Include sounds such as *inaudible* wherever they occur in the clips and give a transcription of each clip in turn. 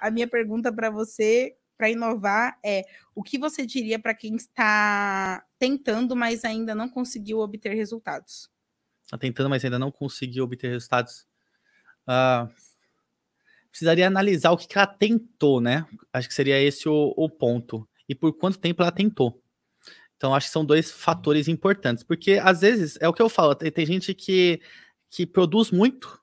a minha pergunta para você, para inovar, é o que você diria para quem está tentando, mas ainda não conseguiu obter resultados? Está tentando, mas ainda não conseguiu obter resultados. Uh, precisaria analisar o que, que, ela tentou, né? Acho que seria esse o, o ponto. E por quanto tempo ela tentou. Então, acho que são dois fatores importantes. Porque, às vezes, é o que eu falo, tem, tem gente que, que produz muito,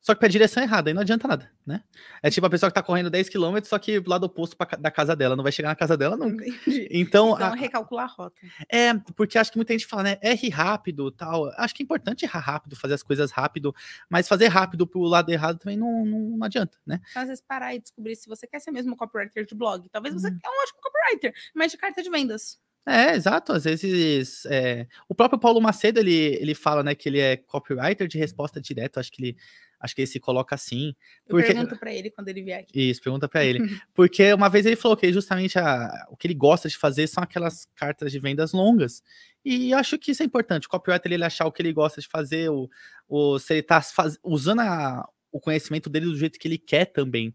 só que pra direção é errada, aí não adianta nada, né? É tipo a pessoa que tá correndo 10km, só que do lado oposto pra, da casa dela, não vai chegar na casa dela nunca. Então. Então, a, recalcular a rota. É, porque acho que muita gente fala, né? Erre rápido tal. Acho que é importante errar rápido, fazer as coisas rápido, mas fazer rápido pro lado errado também não, não, não adianta, né? Então, às vezes parar e descobrir se você quer ser mesmo copywriter de blog. Talvez você hum. é um ótimo copywriter, mas de carta de vendas. É, exato. Às vezes. É... O próprio Paulo Macedo ele, ele fala né, que ele é copywriter de uhum. resposta direta. Acho que ele acho que ele se coloca assim. Porque... Eu pergunto para ele quando ele vier aqui. Isso, pergunta para ele. *laughs* Porque uma vez ele falou que justamente a, o que ele gosta de fazer são aquelas cartas de vendas longas. E acho que isso é importante. O copywriter ele achar o que ele gosta de fazer, o, o se ele está faz... usando a, o conhecimento dele do jeito que ele quer também.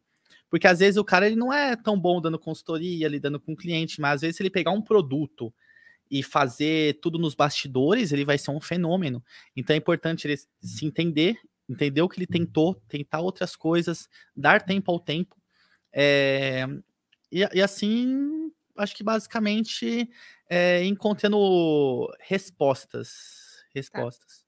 Porque às vezes o cara ele não é tão bom dando consultoria, lidando com o cliente, mas às vezes se ele pegar um produto e fazer tudo nos bastidores, ele vai ser um fenômeno. Então é importante ele se uhum. entender, entender o que ele uhum. tentou, tentar outras coisas, dar tempo ao tempo. É... E, e, assim, acho que basicamente é, encontrando respostas. Tá. Respostas. Tá.